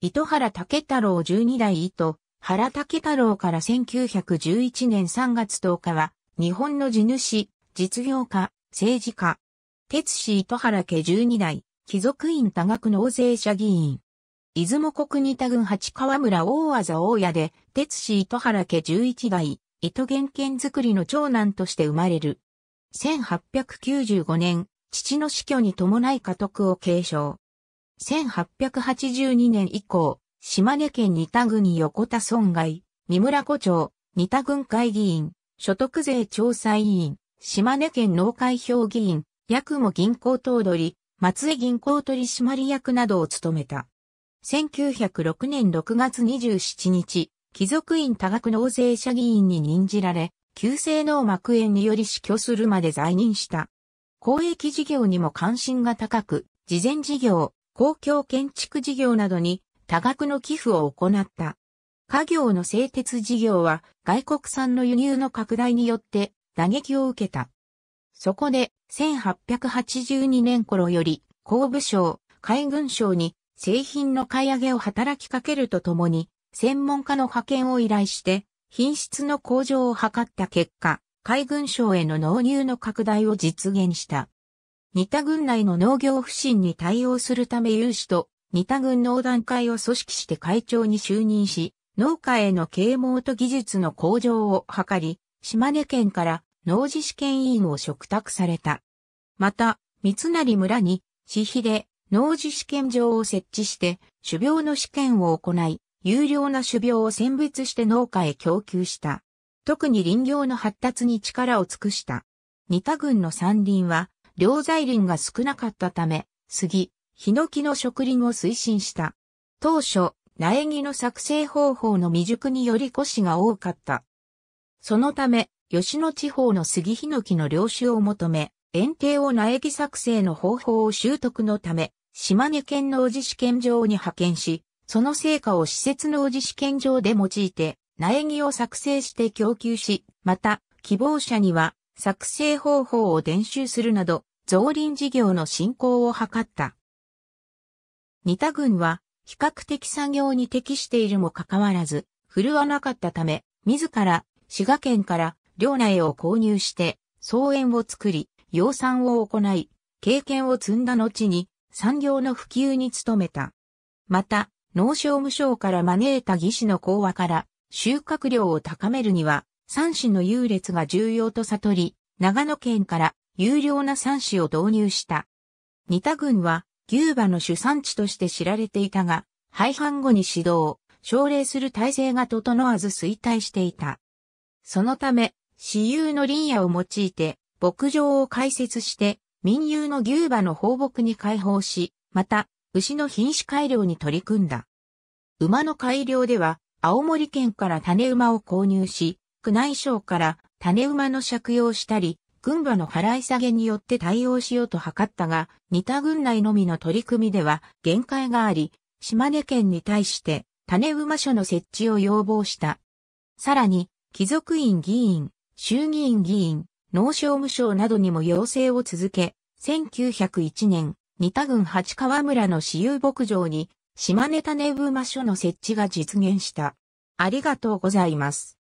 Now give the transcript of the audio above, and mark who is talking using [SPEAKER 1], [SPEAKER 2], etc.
[SPEAKER 1] 糸原武太郎12代糸、原武太郎から1911年3月10日は、日本の地主、実業家、政治家、鉄氏糸原家12代、貴族院多額納税者議員。出雲国仁田郡八川村大技大屋で、鉄氏糸原家11代、糸原県作りの長男として生まれる。1895年、父の死去に伴い家督を継承。1882年以降、島根県二田郡横田村外、三村古町、二田郡会議員、所得税調査委員、島根県農会評議員、八雲銀行頭取、松江銀行取締役などを務めた。1906年6月27日、貴族院多額納税者議員に任じられ、旧性の膜炎により死去するまで在任した。公益事業にも関心が高く、慈善事業、公共建築事業などに多額の寄付を行った。家業の製鉄事業は外国産の輸入の拡大によって打撃を受けた。そこで1882年頃より工部省、海軍省に製品の買い上げを働きかけるとともに専門家の派遣を依頼して品質の向上を図った結果、海軍省への納入の拡大を実現した。似田郡内の農業不振に対応するため有志と似田郡農団会を組織して会長に就任し、農家への啓蒙と技術の向上を図り、島根県から農事試験委員を嘱託された。また、三成村に、私費で農事試験場を設置して、種苗の試験を行い、有料な種苗を選別して農家へ供給した。特に林業の発達に力を尽くした。似田郡の山林は、両材林が少なかったため、杉、ヒノキの植林を推進した。当初、苗木の作成方法の未熟により古紙が多かった。そのため、吉野地方の杉ヒノキの領主を求め、園庭を苗木作成の方法を習得のため、島根県農治試験場に派遣し、その成果を施設農治試験場で用いて、苗木を作成して供給し、また、希望者には作成方法を伝習するなど、増林事業の進行を図った。似た軍は、比較的作業に適しているもかかわらず、振るわなかったため、自ら滋賀県から領内を購入して、草園を作り、養蚕を行い、経験を積んだ後に産業の普及に努めた。また、農商務省から招いた技師の講和から収穫量を高めるには三子の優劣が重要と悟り、長野県から有料な三子を導入した。仁田郡は牛馬の主産地として知られていたが、廃藩後に指導、奨励する体制が整わず衰退していた。そのため、私有の林野を用いて、牧場を開設して、民有の牛馬の放牧に開放し、また、牛の品種改良に取り組んだ。馬の改良では、青森県から種馬を購入し、宮内省から種馬の借用したり、軍馬の払い下げによって対応しようと図ったが、似た軍内のみの取り組みでは限界があり、島根県に対して種馬所の設置を要望した。さらに、貴族院議員、衆議院議員、農商務省などにも要請を続け、1901年、似た郡八川村の私有牧場に、島根種馬所の設置が実現した。ありがとうございます。